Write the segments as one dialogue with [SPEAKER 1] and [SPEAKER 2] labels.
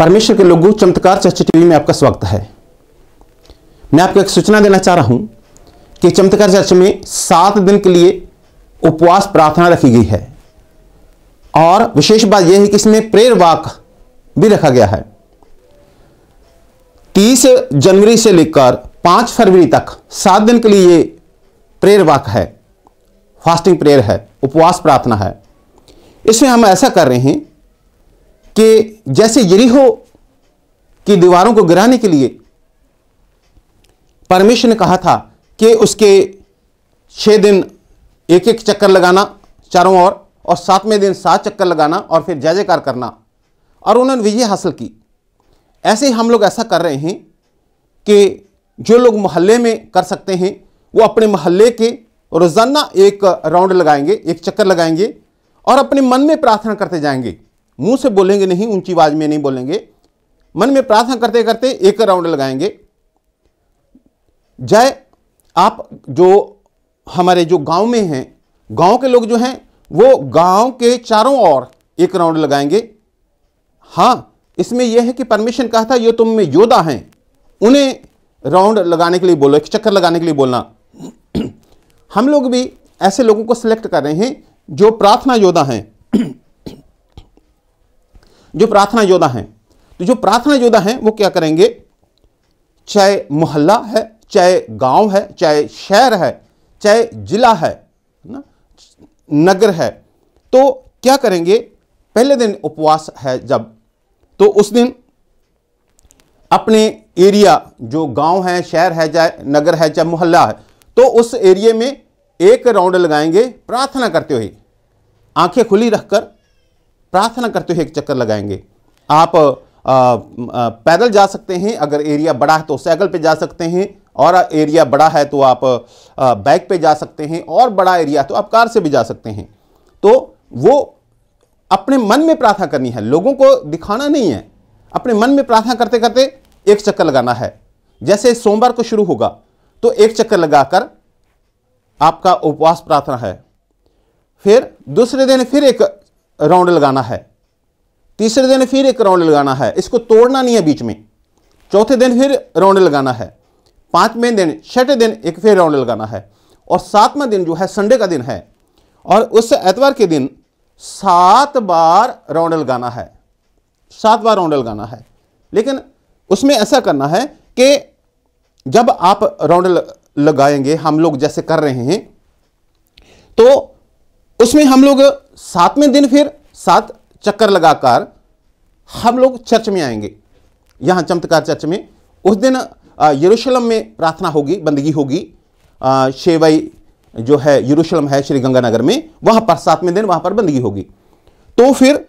[SPEAKER 1] परमेश्वर के लोगों चमत्कार चर्चा टीवी में आपका स्वागत है मैं आपको एक सूचना देना चाह रहा हूं कि चमत्कार चर्च में सात दिन के लिए उपवास प्रार्थना रखी गई है और विशेष बात यह है कि इसमें प्रेयर वाक भी रखा गया है तीस जनवरी से लेकर पांच फरवरी तक सात दिन के लिए ये प्रेयर वाक है फास्टिंग प्रेयर है उपवास प्रार्थना है इसमें हम ऐसा कर रहे हैं कि जैसे यरीहो की दीवारों को गिराने के लिए परमेश्वर ने कहा था कि उसके छः दिन एक एक चक्कर लगाना चारों ओर और, और सातवें दिन सात चक्कर लगाना और फिर जय जयकार करना और उन्होंने विजय हासिल की ऐसे ही हम लोग ऐसा कर रहे हैं कि जो लोग मोहल्ले में कर सकते हैं वो अपने मोहल्ले के रोज़ाना एक राउंड लगाएंगे एक चक्कर लगाएंगे और अपने मन में प्रार्थना करते जाएंगे मुंह से बोलेंगे नहीं ऊंची आवाज में नहीं बोलेंगे मन में प्रार्थना करते करते एक राउंड लगाएंगे जय आप जो हमारे जो गांव में हैं गांव के लोग जो हैं वो गांव के चारों ओर एक राउंड लगाएंगे हाँ इसमें यह है कि परमिशन कहा था ये तुम में योद्धा हैं उन्हें राउंड लगाने के लिए बोलो एक चक्कर लगाने के लिए बोलना हम लोग भी ऐसे लोगों को सिलेक्ट कर रहे हैं जो प्रार्थना योद्धा हैं जो प्रार्थना योद्धा हैं तो जो प्रार्थना योद्धा हैं वो क्या करेंगे चाहे मोहल्ला है चाहे गांव है चाहे शहर है चाहे जिला है ना नगर है तो क्या करेंगे पहले दिन उपवास है जब तो उस दिन अपने एरिया जो गांव है शहर है चाहे नगर है चाहे मोहल्ला है तो उस एरिए में एक राउंड लगाएंगे प्रार्थना करते हुए आंखें खुली रखकर प्रार्थना करते हुए एक चक्कर लगाएंगे आप पैदल जा सकते हैं अगर एरिया बड़ा है तो साइकिल पे जा सकते हैं और एरिया बड़ा है तो आप बाइक पे जा सकते हैं और बड़ा एरिया तो आप कार से भी जा सकते हैं तो वो अपने मन में प्रार्थना करनी है लोगों को दिखाना नहीं है अपने मन में प्रार्थना करते करते एक चक्कर लगाना है जैसे सोमवार को शुरू होगा तो एक चक्कर लगाकर आपका उपवास प्रार्थना है फिर दूसरे दिन फिर एक राउंड लगाना है तीसरे दिन फिर एक राउंड लगाना है इसको तोड़ना नहीं है बीच में चौथे दिन फिर राउंड लगाना है पाँचवें दिन छठे दिन एक फिर राउंड लगाना है और सातवां दिन जो है संडे का दिन है और उस एतवार के दिन सात बार राउंड लगाना है सात बार राउंड लगाना है लेकिन उसमें ऐसा करना है कि जब आप राउंड लगाएंगे हम लोग जैसे कर रहे हैं तो उसमें हम लोग सातवें दिन फिर सात चक्कर लगाकर हम लोग चर्च में आएंगे यहाँ चमत्कार चर्च में उस दिन यरूशलम में प्रार्थना होगी बंदगी होगी शेवई जो है यरूशलम है श्री गंगानगर में वहाँ पर सातवें दिन वहाँ पर बंदगी होगी तो फिर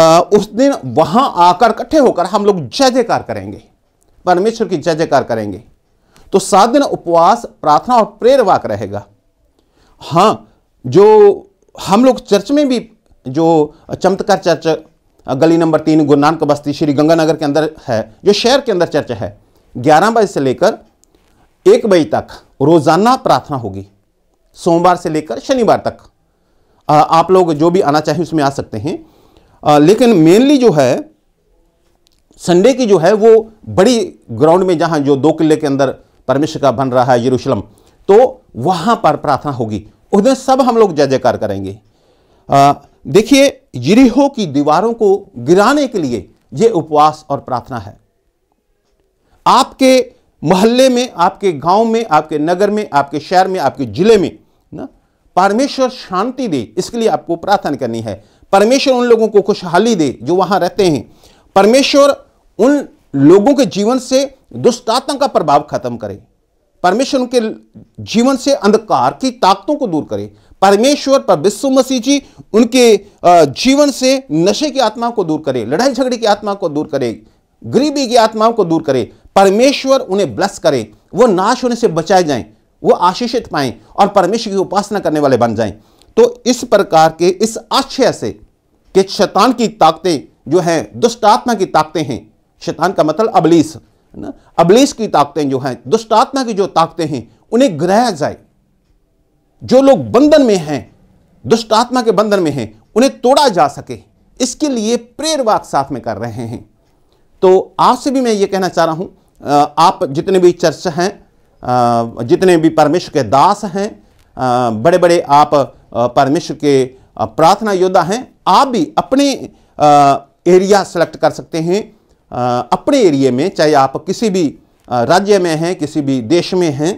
[SPEAKER 1] आ, उस दिन वहाँ आकर इकट्ठे होकर हम लोग जय जयकार करेंगे परमेश्वर की जय जयकार करेंगे तो सात दिन उपवास प्रार्थना और प्रेर वाक रहेगा हाँ जो हम लोग चर्च में भी जो चमत्कार चर्च गली नंबर तीन गुरु नानक बस्ती श्री गंगानगर के अंदर है जो शहर के अंदर चर्च है ग्यारह बजे से लेकर एक बजे तक रोज़ाना प्रार्थना होगी सोमवार से लेकर शनिवार तक आप लोग जो भी आना चाहें उसमें आ सकते हैं आ, लेकिन मेनली जो है संडे की जो है वो बड़ी ग्राउंड में जहां जो दो किले के अंदर परमेश्वर का बन रहा है यरूशलम तो वहां पर प्रार्थना होगी उस दिन सब हम लोग जय जयकार करेंगे देखिए यरीहो की दीवारों को गिराने के लिए ये उपवास और प्रार्थना है आपके मोहल्ले में आपके गांव में आपके नगर में आपके शहर में आपके जिले में ना परमेश्वर शांति दे इसके लिए आपको प्रार्थना करनी है परमेश्वर उन लोगों को खुशहाली दे जो वहां रहते हैं परमेश्वर उन लोगों के जीवन से दुष्टात्मा का प्रभाव खत्म करे परमेश्वर उनके जीवन से अंधकार की ताकतों को दूर करे परमेश्वर पर विश्व मसीह जी उनके जीवन से नशे की आत्मा को दूर करे लड़ाई झगड़े की आत्मा को दूर करे गरीबी की आत्माओं को दूर करे परमेश्वर उन्हें ब्लस करे वो नाश होने से बचाए जाएं वो आशीषित पाएं और परमेश्वर की उपासना करने वाले बन जाएं तो इस प्रकार के इस आश्चर्य से कि शैतान की ताकतें जो हैं दुष्ट आत्मा की ताकतें हैं शैतान का मतलब अबलीस है ना अबलीस की ताकतें जो हैं दुष्ट आत्मा की जो ताकतें हैं उन्हें गिराया जाए जो लोग बंधन में हैं दुष्ट आत्मा के बंधन में हैं उन्हें तोड़ा जा सके इसके लिए प्रेर वाक साथ में कर रहे हैं तो आपसे भी मैं ये कहना चाह रहा हूँ आप जितने भी चर्च हैं जितने भी परमेश्वर के दास हैं बड़े बड़े आप परमेश्वर के प्रार्थना योद्धा हैं आप भी अपने एरिया सेलेक्ट कर सकते हैं अपने एरिए में चाहे आप किसी भी राज्य में हैं किसी भी देश में हैं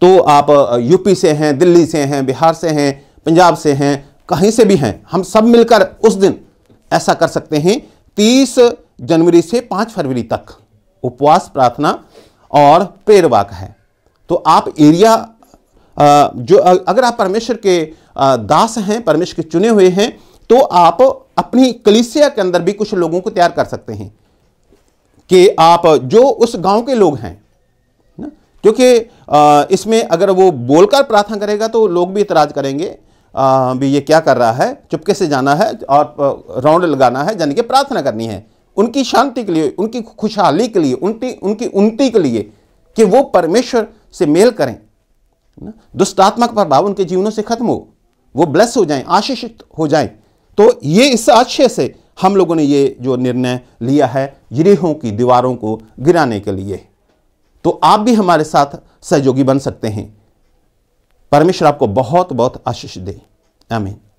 [SPEAKER 1] तो आप यूपी से हैं दिल्ली से हैं बिहार से हैं पंजाब से हैं कहीं से भी हैं हम सब मिलकर उस दिन ऐसा कर सकते हैं तीस जनवरी से पाँच फरवरी तक उपवास प्रार्थना और प्रेरवाक वाक है तो आप एरिया जो अगर आप परमेश्वर के दास हैं परमेश्वर के चुने हुए हैं तो आप अपनी कलिसिया के अंदर भी कुछ लोगों को तैयार कर सकते हैं कि आप जो उस गांव के लोग हैं ना क्योंकि इसमें अगर वो बोलकर प्रार्थना करेगा तो लोग भी इतराज करेंगे आ, भी ये क्या कर रहा है चुपके से जाना है और राउंड लगाना है यानी कि प्रार्थना करनी है उनकी शांति के लिए उनकी खुशहाली के लिए उनकी उनकी उन्नति के लिए कि वो परमेश्वर से मेल करें दुष्टात्मक प्रभाव उनके जीवनों से खत्म हो वो ब्लेस हो जाएं आशीषित हो जाएं तो ये इस अच्छे से हम लोगों ने ये जो निर्णय लिया है गिरीहों की दीवारों को गिराने के लिए तो आप भी हमारे साथ सहयोगी बन सकते हैं परमेश्वर आपको बहुत बहुत आशीष दे आमीन